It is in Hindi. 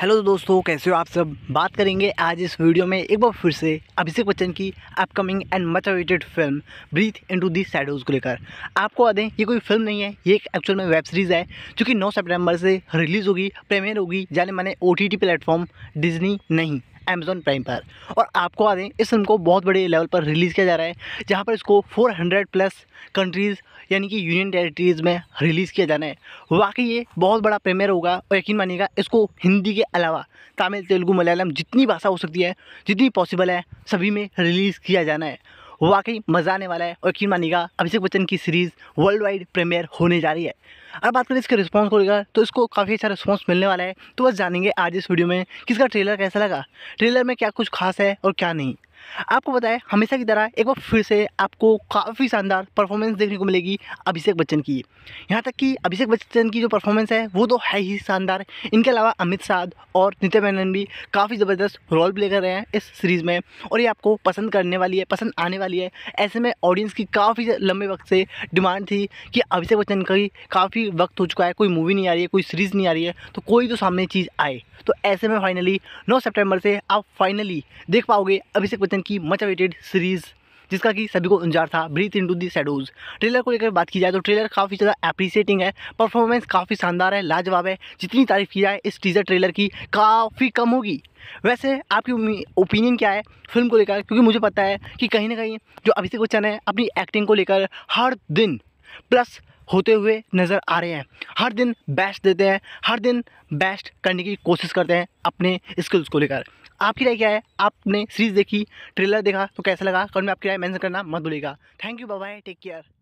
हेलो दोस्तों कैसे हो आप सब बात करेंगे आज इस वीडियो में एक बार फिर से अभिषेक बच्चन की upcoming and much awaited film Breathe Into the Shadows को लेकर आपको बता दें ये कोई फिल्म नहीं है ये एक एक्चुअल में वेब सीरीज़ है जो कि 9 सितंबर से रिलीज़ होगी प्रीमियर होगी जाने माने O T T platform Disney नहीं अमेजोन प्राइम पर और आपको आ दें इस फिल्म को बहुत बड़े लेवल पर रिलीज़ किया जा रहा है जहाँ पर इसको 400 प्लस कंट्रीज़ यानी कि यूनियन टेरिटरीज़ में रिलीज़ किया जाना है वाकई ये बहुत बड़ा प्रेमियर होगा और यकीन मानिएगा इसको हिंदी के अलावा तमिल तेलुगू मलयालम जितनी भाषा हो सकती है जितनी पॉसिबल है सभी में रिलीज़ किया जाना है वाकई मज़ा आने वाला है और यकीन मानिएगा अभिषेक बच्चन की सीरीज़ वर्ल्ड वाइड प्रीमियर होने जा रही है अगर बात करें इसके रिस्पॉन्स को लेकर तो इसको काफ़ी अच्छा रिस्पॉन्स मिलने वाला है तो बस जानेंगे आज इस वीडियो में किसका ट्रेलर कैसा लगा ट्रेलर में क्या कुछ खास है और क्या नहीं आपको बताएं हमेशा की तरह एक बार फिर से आपको काफ़ी शानदार परफॉर्मेंस देखने को मिलेगी अभिषेक बच्चन की यहाँ तक कि अभिषेक बच्चन की जो परफॉर्मेंस है वो तो है ही शानदार इनके अलावा अमित शाह और नित्य मेनन भी काफ़ी ज़बरदस्त रोल प्ले कर रहे हैं इस सीरीज़ में और ये आपको पसंद करने वाली है पसंद आने वाली है ऐसे में ऑडियंस की काफ़ी लंबे वक्त से डिमांड थी कि अभिषेक बच्चन की काफ़ी वक्त हो चुका है कोई मूवी नहीं आ रही है कोई सीरीज़ नहीं आ रही है तो कोई तो सामने चीज़ आए तो ऐसे में फाइनली नौ सेप्टेम्बर से आप फाइनली देख पाओगे अभिषेक बच्चन की मच अवेटेड सीरीज़ जिसका कि सभी को इंतजार था Breathe Into the Shadows trailer को लेकर बात की जाए तो ट्रेलर काफ़ी ज़्यादा अप्रिसिएटिंग है परफॉर्मेंस काफ़ी शानदार है लाजवाब है जितनी तारीफ की जाए इस टीज़र ट्रेलर की काफ़ी कम होगी वैसे आपकी ओपिनियन क्या है फिल्म को लेकर क्योंकि मुझे पता है कि कहीं ना कहीं जो अभिषेक बच्चन है अपनी एक्टिंग को लेकर हर दिन प्लस होते हुए नज़र आ रहे हैं हर दिन बेस्ट देते हैं हर दिन बेस्ट करने की कोशिश करते हैं अपने स्किल्स को लेकर आपकी राय क्या है आपने सीरीज़ देखी ट्रेलर देखा तो कैसा लगा कमेंट में आपकी राय मेंशन करना मत भूलिएगा thank you bye take care